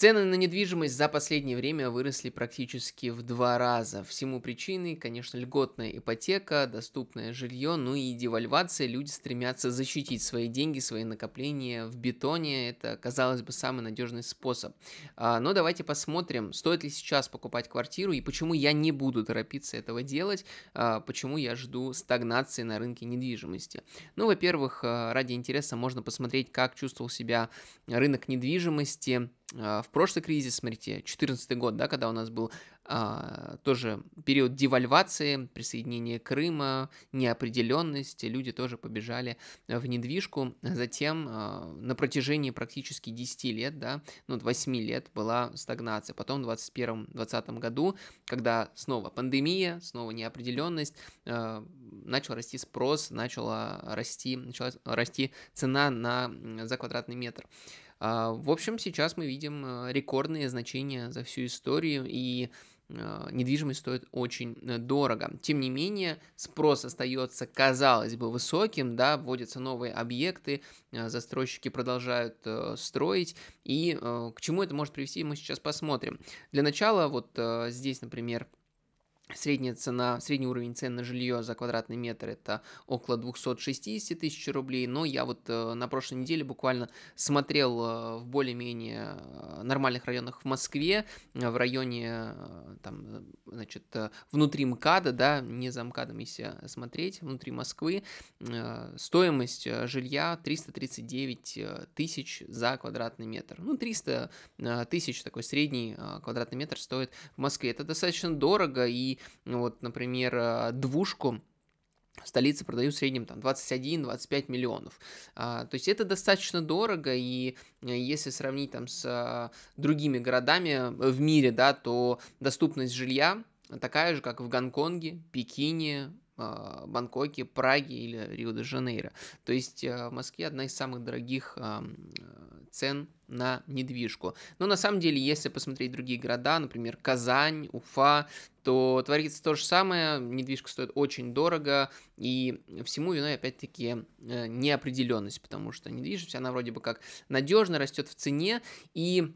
Цены на недвижимость за последнее время выросли практически в два раза. Всему причиной, конечно, льготная ипотека, доступное жилье, ну и девальвация. Люди стремятся защитить свои деньги, свои накопления в бетоне. Это, казалось бы, самый надежный способ. А, но давайте посмотрим, стоит ли сейчас покупать квартиру и почему я не буду торопиться этого делать, а, почему я жду стагнации на рынке недвижимости. Ну, во-первых, а, ради интереса можно посмотреть, как чувствовал себя рынок недвижимости а, в прошлый кризис, смотрите, 2014 год, да, когда у нас был а, тоже период девальвации, присоединение Крыма, неопределенности, люди тоже побежали э, в недвижку. Затем а, на протяжении практически 10 лет, да, ну, 8 лет была стагнация. Потом в 2021-2020 году, когда снова пандемия, снова неопределенность, а, начал расти спрос, начала расти, начала расти цена на, за квадратный метр. А, в общем, сейчас мы видим э, рекордные значения за всю историю, и э, недвижимость стоит очень э, дорого. Тем не менее, спрос остается, казалось бы, высоким, да, вводятся новые объекты, застройщики продолжают строить, и к чему это может привести, мы сейчас посмотрим. Для начала, вот здесь, например, Средняя цена, средний уровень цен на жилье за квадратный метр это около 260 тысяч рублей, но я вот э, на прошлой неделе буквально смотрел э, в более-менее э, нормальных районах в Москве, в районе, там, значит, внутри МКАДа, да, не за МКАДом, если смотреть, внутри Москвы, стоимость жилья 339 тысяч за квадратный метр. Ну, 300 тысяч такой средний квадратный метр стоит в Москве. Это достаточно дорого и рублей. Ну вот, например, а, двушку в столице продают в среднем там 21-25 миллионов. А, то есть это достаточно дорого, и э, если сравнить там с а, другими городами э, в мире, да, то доступность жилья такая же, как в Гонконге, Пекине, а, Бангкоке, Праге или Рио-де-Жанейро. То есть э, в Москве одна из самых дорогих цен на недвижку. Но на самом деле, если посмотреть другие города, например, Казань, Уфа, то творится то же самое, недвижка стоит очень дорого, и всему виной, опять-таки, э, неопределенность, потому что недвижимость, она вроде бы как надежно растет в цене, и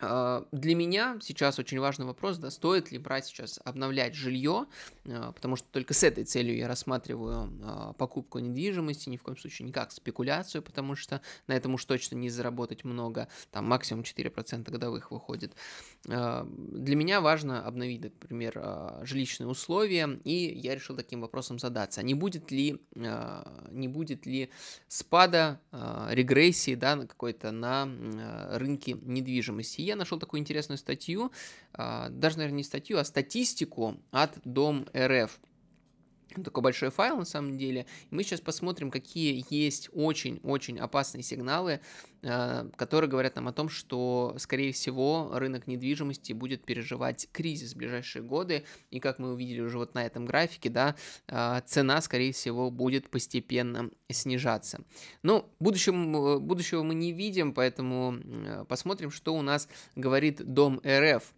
а, для меня сейчас очень важный вопрос, да, стоит ли брать сейчас, обновлять жилье, а, потому что только с этой целью я рассматриваю а, покупку недвижимости, ни в коем случае никак спекуляцию, потому что на этом уж точно не заработать много, там максимум 4% годовых выходит. Для меня важно обновить, например, жилищные условия, и я решил таким вопросом задаться, не будет ли, не будет ли спада, регрессии, да, на какой-то на рынке недвижимости, я нашел такую интересную статью, а, даже, наверное, не статью, а статистику от Дом РФ. Ну, такой большой файл на самом деле. мы сейчас посмотрим, какие есть очень-очень опасные сигналы, а, которые говорят нам о том, что, скорее всего, рынок недвижимости будет переживать кризис в ближайшие годы. И как мы увидели уже вот на этом графике, да, а, цена, скорее всего, будет постепенно снижаться. Но ну, будущего, будущего мы не видим, поэтому посмотрим, что у нас говорит Дом РФ.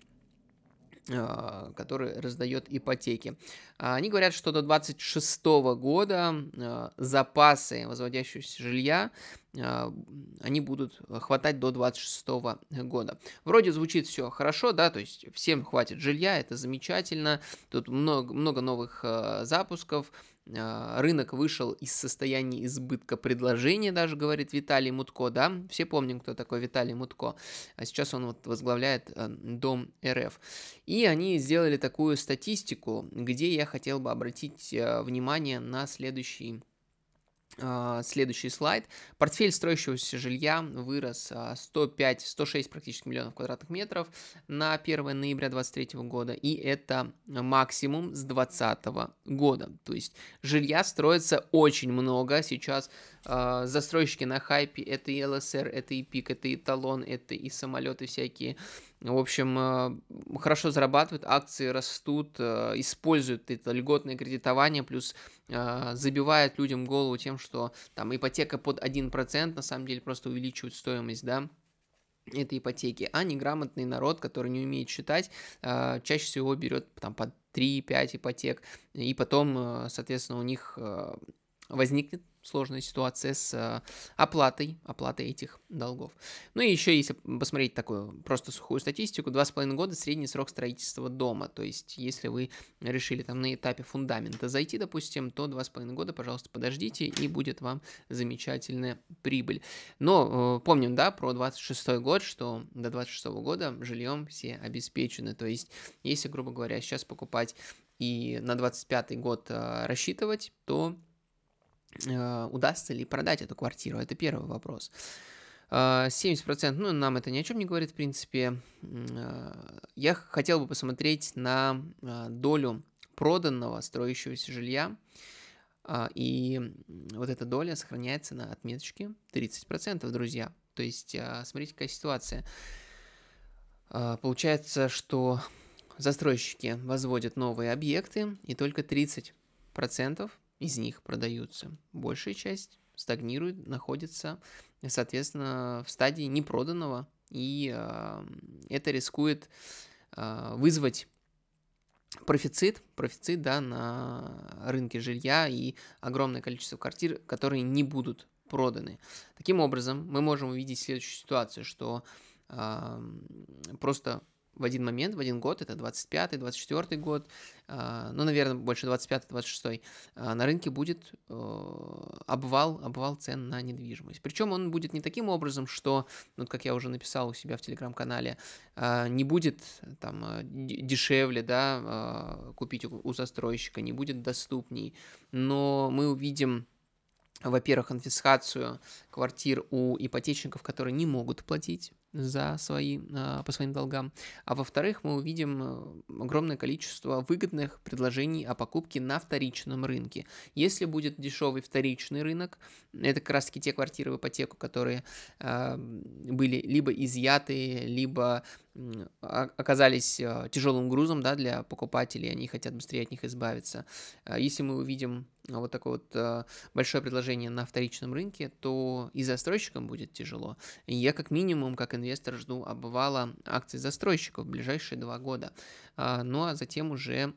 А, который раздает ипотеки. А, они говорят, что до 26 года а, запасы возводящегося жилья они будут хватать до 26 года. Вроде звучит все хорошо, да, то есть всем хватит жилья, это замечательно, тут много, много новых запусков, а, рынок вышел из состояния избытка предложения, даже говорит Виталий Мутко, да, все помним, кто такой Виталий Мутко, а сейчас он вот возглавляет э, Дом РФ. И они сделали такую статистику, где я хотел бы обратить э, внимание на следующий а, следующий слайд. Портфель строящегося жилья вырос 105, а, 106 практически миллионов квадратных метров на 1 ноября 2023 года, и это максимум с 2020 года. То есть жилья строится очень много сейчас. Э, застройщики на хайпе, это и ЛСР, это и ПИК, это и Талон, это и самолеты всякие, в общем, э, хорошо зарабатывают, акции растут, э, используют это льготное кредитование, плюс э, забивают людям голову тем, что там ипотека под 1%, на самом деле просто увеличивают стоимость, да, этой ипотеки, а неграмотный народ, который не умеет считать, чаще всего берет там по 3-5 ипотек, и потом, соответственно, у них возникнет сложная ситуация с а, оплатой, оплатой этих долгов. Ну и еще, если посмотреть такую просто сухую статистику, 2,5 года средний срок строительства дома. То есть, если вы решили там на этапе фундамента зайти, допустим, то 2,5 года, пожалуйста, подождите, и будет вам замечательная прибыль. Но э, помним, да, про 26 год, что до 26 года жильем все обеспечены. То есть, если, грубо говоря, сейчас покупать и на 25 год э, рассчитывать, то Э, удастся ли продать эту квартиру, это первый вопрос. 70%, э, ну, нам это ни о чем не говорит, в принципе. Э, я хотел бы посмотреть на долю проданного строящегося жилья, и вот эта доля сохраняется на отметочке 30%, друзья. То есть, смотрите, какая ситуация. Получается, что застройщики возводят новые объекты, и только 30% из них продаются. Большая часть стагнирует, находится, соответственно, в стадии непроданного, и э, это рискует э, вызвать профицит, профицит, да, на рынке жилья и огромное количество квартир, которые не будут проданы. Таким образом, мы можем увидеть следующую ситуацию, что э, просто в один момент, в один год, это 25-24 год, а, ну, наверное, больше 25-26, а, на рынке будет э, обвал, обвал цен на недвижимость. Причем он будет не таким образом, что, ну, вот как я уже написал у себя в телеграм-канале, а, не будет там э, дешевле, да, э, купить у застройщика, не будет доступней, но мы увидим во-первых, конфискацию квартир у ипотечников, которые не могут платить, за свои, а, по своим долгам. А во-вторых, мы увидим э, огромное количество выгодных предложений о покупке на вторичном рынке. Если будет дешевый вторичный рынок, это как раз-таки те квартиры в ипотеку, которые а, были либо изъяты, либо оказались э, тяжелым грузом да, для покупателей, они хотят быстрее от них избавиться. Э, если мы увидим э, вот такое вот большое предложение на вторичном рынке, то и застройщикам будет тяжело. я как минимум, как инвестор, жду обвала акций застройщиков в ближайшие два года. Ну а затем уже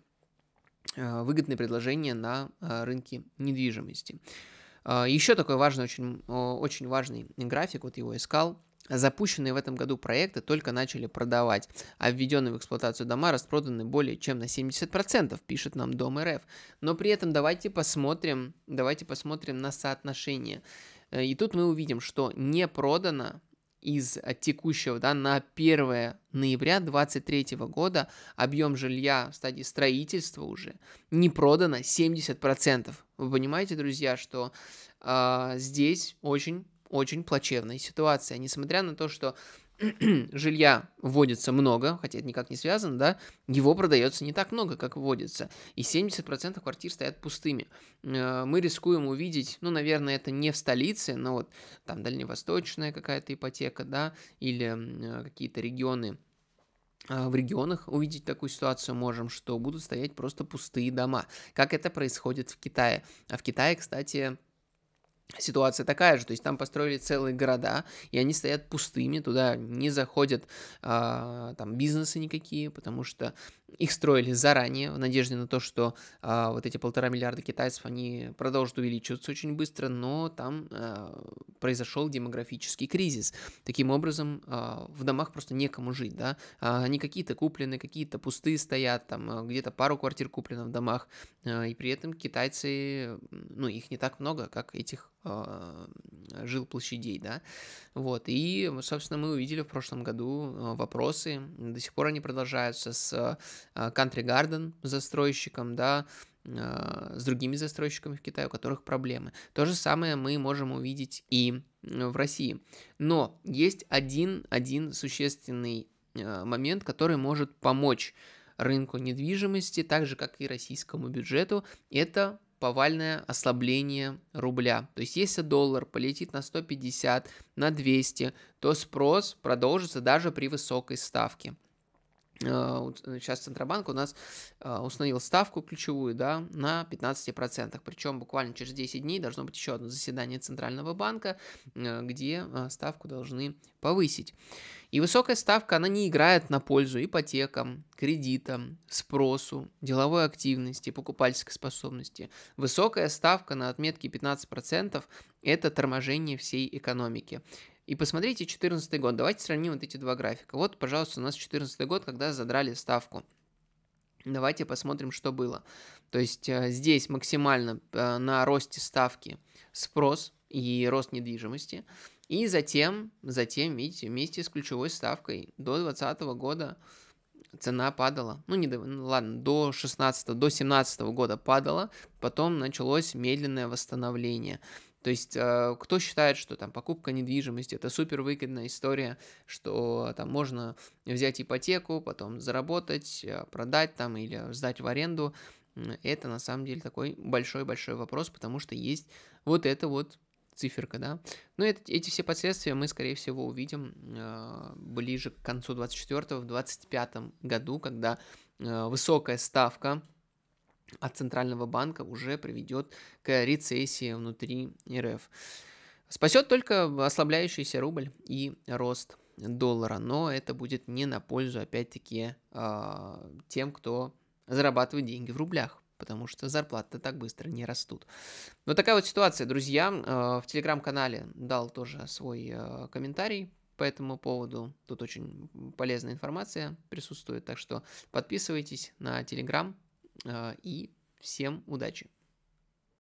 выгодные предложения на рынке недвижимости. Еще такой важный, очень, очень важный график, вот его искал – Запущенные в этом году проекты только начали продавать, а введенные в эксплуатацию дома распроданы более чем на 70%, пишет нам Дом РФ. Но при этом давайте посмотрим, давайте посмотрим на соотношение. Э, и тут мы увидим, что не продано из текущего, да, на 1 ноября 2023 года объем жилья в стадии строительства уже не продано 70%. Вы понимаете, друзья, что э, здесь очень очень плачевная ситуация, Несмотря на то, что жилья вводится много, хотя это никак не связано, да, его продается не так много, как вводится. И 70% квартир стоят пустыми. Э, мы рискуем увидеть, ну, наверное, это не в столице, но вот там дальневосточная какая-то ипотека, да, или э, какие-то регионы, э, в регионах увидеть такую ситуацию можем, что будут стоять просто пустые дома. Как это происходит в Китае? А в Китае, кстати, ситуация такая же, то есть там построили целые города, и они стоят пустыми, туда не заходят а, там бизнесы никакие, потому что их строили заранее в надежде на то, что а, вот эти полтора миллиарда китайцев, они продолжат увеличиваться очень быстро, но там а, произошел демографический кризис. Таким образом, а, в домах просто некому жить, да, а, они какие-то куплены, какие-то пустые стоят, там а, где-то пару квартир куплено в домах, а, и при этом китайцы, ну, их не так много, как этих а, жил площадей, да, вот, и, собственно, мы увидели в прошлом году а, вопросы, до сих пор они продолжаются с а, Country Garden застройщиком, да, с другими застройщиками в Китае, у которых проблемы. То же самое мы можем увидеть и в России. Но есть один, один существенный момент, который может помочь рынку недвижимости, так же как и российскому бюджету, это повальное ослабление рубля. То есть если доллар полетит на 150, на 200, то спрос продолжится даже при высокой ставке сейчас э, э, Центробанк у нас э, установил ставку ключевую да, на 15%. Причем буквально через 10 дней должно быть еще одно заседание Центрального банка, где ставку должны повысить. И высокая ставка, она не играет на пользу ипотекам, кредитам, спросу, деловой активности, покупательской способности. Высокая ставка на отметке 15% это торможение всей экономики. И посмотрите 2014 год. Давайте сравним вот эти два графика. Вот, пожалуйста, у нас 2014 год, когда задрали ставку. Давайте посмотрим, что было. То есть э, здесь максимально э, на росте ставки спрос и рост недвижимости. И затем, затем, видите, вместе с ключевой ставкой до 2020 года цена падала. Ну, не до, ну, ладно, до 16 до 17 года падала, потом началось медленное восстановление. То есть, э, кто считает, что там покупка недвижимости это супер выгодная история, что э, там можно взять ипотеку, потом заработать, э, продать там или сдать в аренду, это на самом деле такой большой-большой вопрос, потому что есть вот это вот циферка, да. Но ну, это, эти все последствия мы, скорее всего, увидим э, ближе к концу 24-го, в 25 году, когда э, высокая ставка от Центрального банка уже приведет к рецессии внутри РФ. Спасет только ослабляющийся рубль и рост доллара, но это будет не на пользу, опять-таки, а, тем, кто зарабатывает деньги в рублях потому что зарплаты так быстро не растут. Вот такая вот ситуация, друзья. А, в телеграм-канале дал тоже свой а, комментарий по этому поводу. Тут очень полезная информация присутствует, так что подписывайтесь на телеграм, Э, и всем удачи!